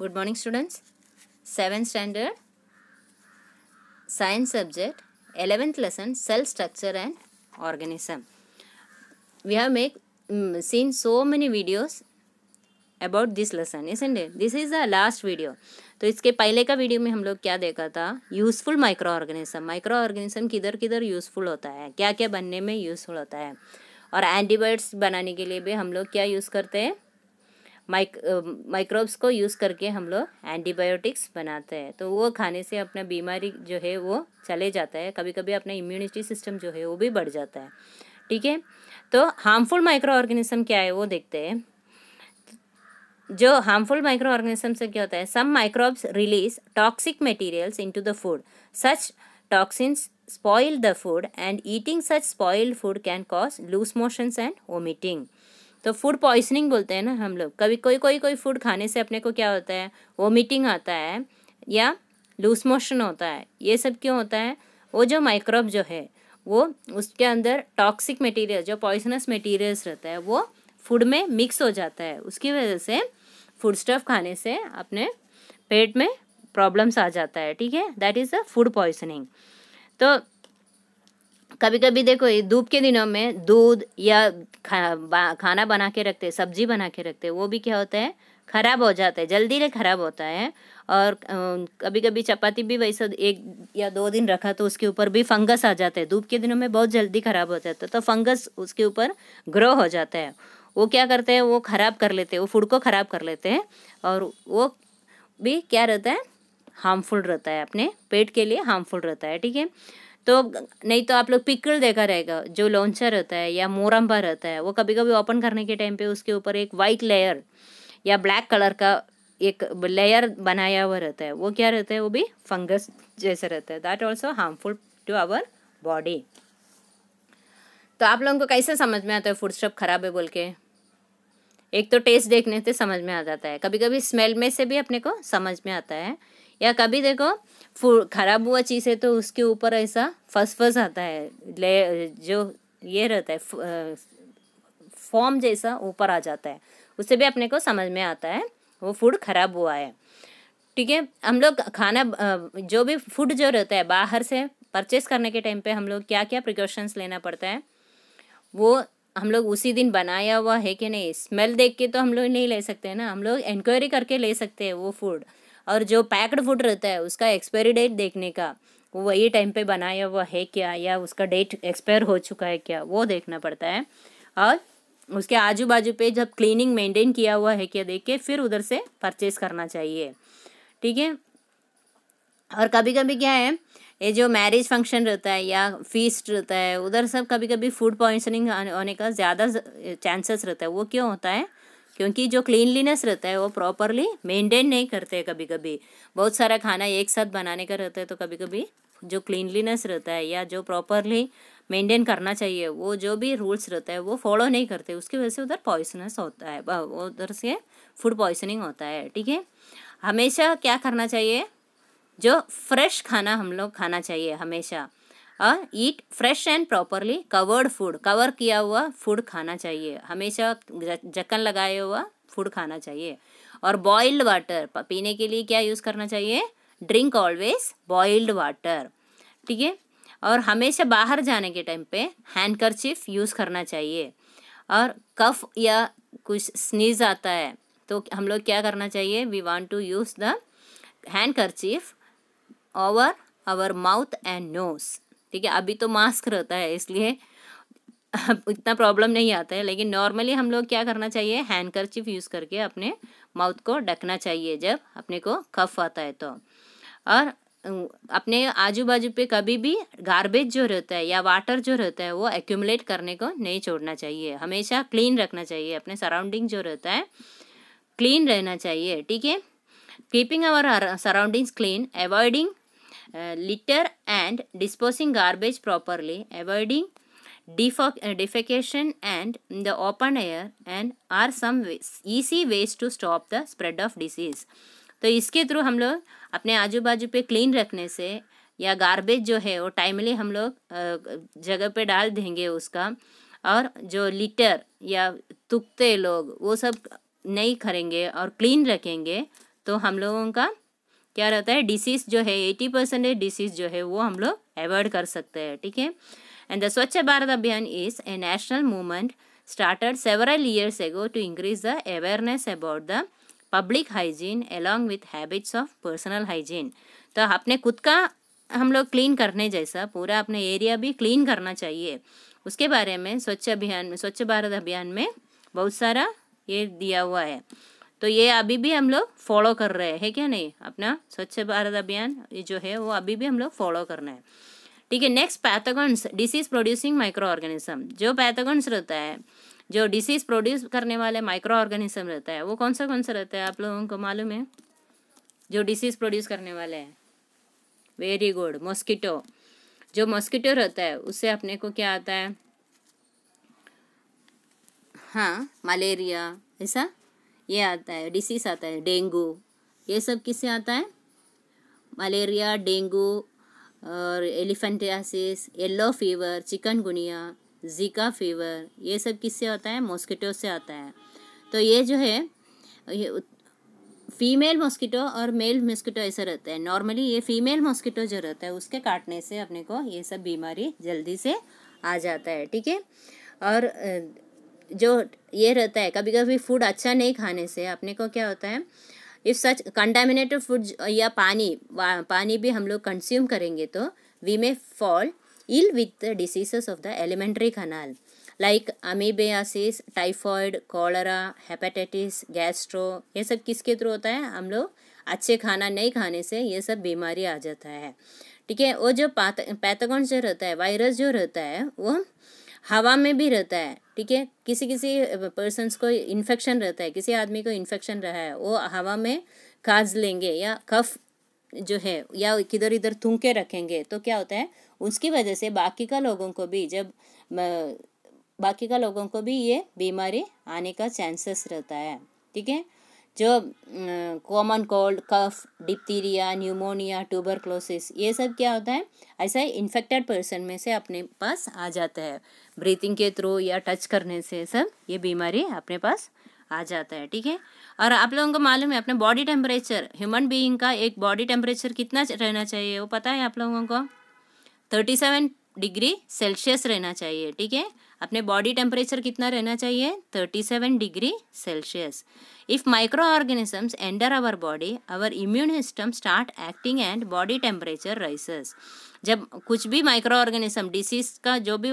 Good morning students seven standard science subject eleventh lesson cell structure and organism we have make seen so many videos about this lesson is this is the last video तो इसके पहले का video में हम लोग क्या देखा था useful micro organism micro organism किधर किधर यूज़फुल होता है क्या क्या बनने में यूज़फुल होता है और एंटीबायोटिक्स बनाने के लिए भी हम लोग क्या यूज़ करते हैं माइक माइक्रोब्स को यूज़ करके हम लोग एंटीबायोटिक्स बनाते हैं तो वो खाने से अपना बीमारी जो है वो चले जाता है कभी कभी अपना इम्यूनिटी सिस्टम जो है वो भी बढ़ जाता है ठीक है तो हार्मफुल माइक्रो ऑर्गेनिज्म क्या है वो देखते हैं जो हार्मफुल माइक्रो ऑर्गेनिज्म से क्या होता है some microbes release toxic in into the food such toxins spoil the food and eating such spoiled food can cause loose motions and vomiting तो फूड पॉइसनिंग बोलते हैं ना हम लोग कभी कोई कोई कोई फूड खाने से अपने को क्या होता है वोमिटिंग आता है या लूज मोशन होता है ये सब क्यों होता है वो जो माइक्रोब जो है वो उसके अंदर टॉक्सिक मटेरियल जो पॉइसनस मटेरियल्स रहता है वो फूड में मिक्स हो जाता है उसकी वजह से फूड स्टफ खाने से अपने पेट में प्रॉब्लम्स आ जाता है ठीक है that is the food poisoning तो कभी कभी देखो धूप के दिनों में दूध या खा, खाना बना के रखते सब्जी बना के रखते वो भी क्या होता है खराब हो जाता है जल्दी ले खराब होता है और कभी कभी चपाती भी वैसे एक या दो दिन रखा तो उसके ऊपर भी फंगस आ जाता है धूप के दिनों में बहुत जल्दी खराब हो जाता है तो फंगस उसके ऊपर ग्रो हो जाता है वो क्या करते हैं वो ख़राब कर लेते हैं वो फूड को ख़राब कर लेते हैं और वो भी क्या रहता है हार्मफुल रहता है अपने पेट के लिए हार्मफुल रहता है ठीक है तो नहीं तो आप लोग पिकल देखा रहेगा जो लॉन्चर होता है या मोरम्बा रहता है वो कभी कभी ओपन करने के टाइम पे उसके ऊपर एक वाइट लेयर या ब्लैक कलर का एक लेयर बनाया हुआ रहता है वो क्या रहता है वो भी फंगस जैसे रहता है that also harmful to our body तो आप लोगों को कैसे समझ में आता है फूड स्टफ खराब है बोल के एक तो टेस्ट देखने से समझ में आ जाता है कभी कभी स्मेल में से भी अपने को समझ में आता है या कभी देखो खराब हुआ चीज़ है तो उसके ऊपर ऐसा फस फस आता है ले जो ये रहता है फॉर्म जैसा ऊपर आ जाता है उससे भी अपने को समझ में आता है वो फूड खराब हुआ है ठीक है हम लोग खाना जो भी फूड जो रहता है बाहर से परचेस करने के टाइम पे हम लोग क्या क्या प्रिकॉशंस लेना पड़ता है वो हम लोग उसी दिन बनाया हुआ है कि नहीं स्मेल देख के तो हम लोग नहीं ले सकते ना हम लोग इंक्वायरी करके ले सकते हैं वो फूड और जो पैक्ड फूड रहता है उसका एक्सपायरी डेट देखने का वो वही टाइम पे बनाया हुआ है क्या या उसका डेट एक्सपायर हो चुका है क्या वो देखना पड़ता है और उसके आजू बाजू पे जब क्लीनिंग मेंटेन किया हुआ है क्या देख के फिर उधर से परचेज करना चाहिए ठीक है और कभी कभी क्या है ये जो मैरिज फंक्शन रहता है या फीस्ट रहता है उधर सब कभी कभी फूड पॉइंसनिंग होने का ज़्यादा चांसेस रहता है वो क्यों होता है क्योंकि जो क्लीनलीनेस रहता है वो प्रॉपरली मेंटेन नहीं करते हैं कभी कभी बहुत सारा खाना एक साथ बनाने का रहता है तो कभी कभी जो क्लीनलीनेस रहता है या जो प्रॉपरली मेंटेन करना चाहिए वो जो भी रूल्स रहता है वो फॉलो नहीं करते उसकी वजह से उधर पॉइसनस होता है उधर से फूड पॉइसनिंग होता है ठीक है हमेशा क्या करना चाहिए जो फ्रेश खाना हम लोग खाना चाहिए हमेशा eat fresh and properly covered food cover किया हुआ फूड खाना चाहिए हमेशा जकन लगाए हुआ फूड खाना चाहिए और बॉइल्ड वाटर पीने के लिए क्या यूज़ करना चाहिए ड्रिंक ऑलवेज बॉइल्ड वाटर ठीक है और हमेशा बाहर जाने के टाइम पे हैंड यूज़ करना चाहिए और कफ या कुछ स्नीज आता है तो हम लोग क्या करना चाहिए we want to use the hand over our mouth and nose ठीक है अभी तो मास्क रहता है इसलिए इतना प्रॉब्लम नहीं आता है लेकिन नॉर्मली हम लोग क्या करना चाहिए हैंडकरचिप यूज़ करके अपने माउथ को ढकना चाहिए जब अपने को कफ आता है तो और अपने आजू बाजू पे कभी भी गार्बेज जो रहता है या वाटर जो रहता है वो एक्यूमुलेट करने को नहीं छोड़ना चाहिए हमेशा क्लीन रखना चाहिए अपने सराउंडिंग जो रहता है क्लीन रहना चाहिए ठीक है keeping our surroundings clean avoiding litter and disposing garbage properly, avoiding defecation and the open air and are some ways, easy ways to stop the spread of disease. तो इसके थ्रू हम लोग अपने आजू बाजू पे क्लीन रखने से या गार्बेज जो है वो टाइमली हम लोग जगह पे डाल देंगे उसका और जो लीटर या तुकते लोग वो सब नहीं करेंगे और क्लीन रखेंगे तो हम लोगों का क्या रहता है डिसीज जो है एटी परसेंटेज डिसीज जो है वो हम लोग अवॉइड कर सकते हैं ठीक है and the Swachh Bharat Abhiyan is a national movement started several years ago to increase the awareness about the public hygiene along with habits of personal hygiene तो अपने खुद का हम लोग क्लीन करने जैसा पूरा अपने एरिया भी क्लीन करना चाहिए उसके बारे में स्वच्छ अभियान में स्वच्छ भारत अभियान में बहुत सारा ये दिया हुआ है तो ये अभी भी हम लोग फॉलो कर रहे हैं है क्या नहीं अपना स्वच्छ भारत अभियान ये जो है वो अभी भी हम लोग फॉलो करना है ठीक है next pathogens disease producing micro organism जो पैथोगन्स रहता है जो डिसीज प्रोड्यूस करने वाले माइक्रो ऑर्गेनिज्म रहता है वो कौन सा कौन सा रहता है आप लोगों को मालूम है जो डिसीज प्रोड्यूस करने वाले हैं वेरी गुड मॉस्किटो जो मॉस्किटो रहता है उससे अपने को क्या आता है हाँ मलेरिया ऐसा ये आता है डिसीस आता है डेंगू ये सब किससे आता है मलेरिया डेंगू और elephantiasis yellow fever chikungunya Zika fever ये सब किससे होता है मॉस्किटो से आता है तो ये जो है ये फीमेल मॉस्किटो और मेल मॉस्किटो ऐसा रहता है नॉर्मली ये फीमेल मॉस्किटो जो रहता है उसके काटने से अपने को ये सब बीमारी जल्दी से आ जाता है ठीक है और जो ये रहता है कभी कभी फूड अच्छा नहीं खाने से अपने को क्या होता है इफ़ सच कंटामिनेटेड फूड या पानी पानी भी हम लोग कंज्यूम करेंगे तो we may fall ill with the diseases of the alimentary canal like amoebiasis typhoid cholera hepatitis gastro ये सब किसके थ्रू होता है हम लोग अच्छे खाना नहीं खाने से ये सब बीमारी आ जाता है ठीक है वो जो पैथगॉन्स जो रहता है वायरस जो रहता है वो हवा में भी रहता है ठीक है किसी किसी पर्सनस को इन्फेक्शन रहता है किसी आदमी को इन्फेक्शन रहा है वो हवा में काज लेंगे या कफ जो है या किधर इधर थूके रखेंगे तो क्या होता है उसकी वजह से बाकी का लोगों को भी जब बाकी का लोगों को भी ये बीमारी आने का चांसेस रहता है ठीक है जो common cold cough diphtheria pneumonia tuberculosis ये सब क्या होता है ऐसा इन्फेक्टेड पर्सन में से अपने पास आ जाता है ब्रीथिंग के थ्रू या टच करने से सब ये बीमारी अपने पास आ जाता है ठीक है और आप लोगों को मालूम है अपने बॉडी टेम्परेचर ह्यूमन बीइंग का एक बॉडी टेम्परेचर कितना रहना चाहिए वो पता है आप लोगों को थर्टी सेवन डिग्री सेल्सियस रहना चाहिए ठीक है अपने बॉडी टेम्परेचर कितना रहना चाहिए 37 degree Celsius if micro organisms enter our body our immune system start acting and body temperature rises जब कुछ भी माइक्रो ऑर्गेनिज्म डिसीज का जो भी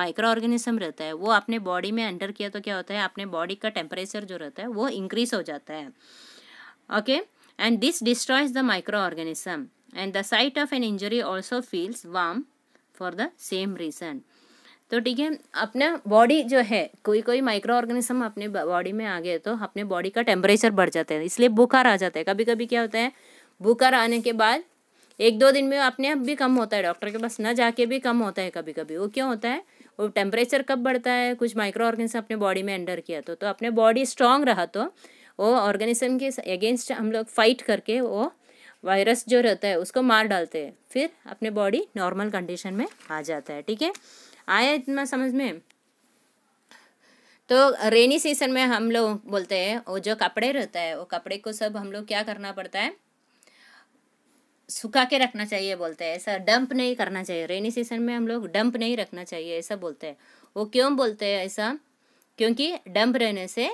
माइक्रो ऑर्गेनिज्म रहता है वो अपने बॉडी में एंटर किया तो क्या होता है अपने बॉडी का टेम्परेचर जो रहता है वो इंक्रीज हो जाता है okay and this destroys the micro organism and the site of an injury also feels warm for the same reason तो ठीक है अपना बॉडी जो है कोई कोई माइक्रो ऑर्गेनिज्म अपने बॉडी में आ गए तो अपने बॉडी का टेम्परेचर बढ़ जाता है इसलिए बुखार आ जाता है कभी कभी क्या होता है बुखार आने के बाद एक दो दिन में अपने आप भी कम होता है डॉक्टर के पास ना जाके भी कम होता है कभी कभी वो क्यों होता है वो टेम्परेचर कब बढ़ता है कुछ माइक्रो ऑर्गेनिज्म अपने बॉडी में एंटर किया तो तो अपने बॉडी स्ट्रांग रहा तो वो ऑर्गेनिज्म के अगेंस्ट हम लोग फाइट करके वो वायरस जो रहता है उसको मार डालते हैं फिर अपने बॉडी नॉर्मल कंडीशन में आ जाता है ठीक है आया इतना समझ में तो रेनी सीजन में हम लोग बोलते हैं वो जो कपड़े रहता है वो कपड़े को सब हम लोग क्या करना पड़ता है सुखा के रखना चाहिए बोलते हैं ऐसा डंप नहीं करना चाहिए रेनी सीजन में हम लोग डंप नहीं रखना चाहिए ऐसा बोलते हैं वो क्यों बोलते हैं ऐसा क्योंकि डंप रहने से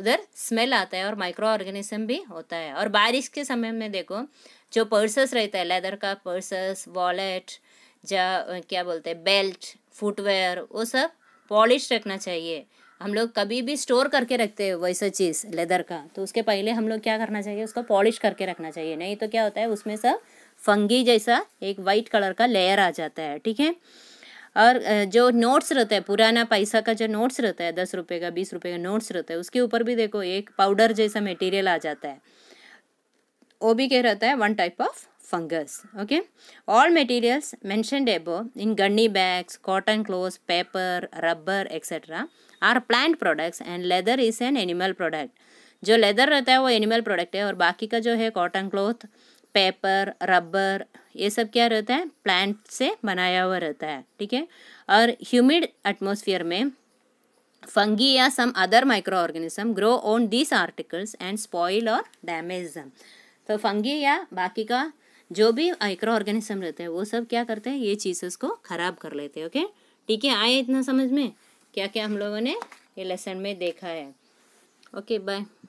उधर स्मेल आता है और माइक्रो ऑर्गेनिज्म भी होता है और बारिश के समय में देखो जो पर्सेस रहता है लेदर का पर्सेस वॉलेट या क्या बोलते हैं बेल्ट फुटवेयर वो सब पॉलिश रखना चाहिए हम लोग कभी भी स्टोर करके रखते हैं वैसा चीज़ लेदर का तो उसके पहले हम लोग क्या करना चाहिए उसको पॉलिश करके रखना चाहिए नहीं तो क्या होता है उसमें सब फंगी जैसा एक वाइट कलर का लेयर आ जाता है ठीक है और जो नोट्स रहता है पुराना पैसा का जो नोट्स रहता है दस रुपये का बीस रुपये का नोट्स रहता है उसके ऊपर भी देखो एक पाउडर जैसा मटेरियल आ जाता है वो भी क्या रहता है one type of fungus okay all materials mentioned above in gunny bags cotton clothes paper rubber etc are plant products and leather is an animal product जो लेदर रहता है वो एनिमल प्रोडक्ट है और बाकी का जो है कॉटन क्लोथ पेपर रबर ये सब क्या रहता है प्लांट से बनाया हुआ रहता है ठीक है और ह्यूमिड एटमोसफियर में फंगी या some other micro organism grow on this articles and spoil और डैमेज तो फंगी या बाकी का जो भी माइक्रो ऑर्गेनिज्म रहते हैं वो सब क्या करते हैं ये चीज को ख़राब कर लेते हैं ओके ठीक है आए इतना समझ में क्या क्या हम लोगों ने ये लेसन में देखा है ओके बाय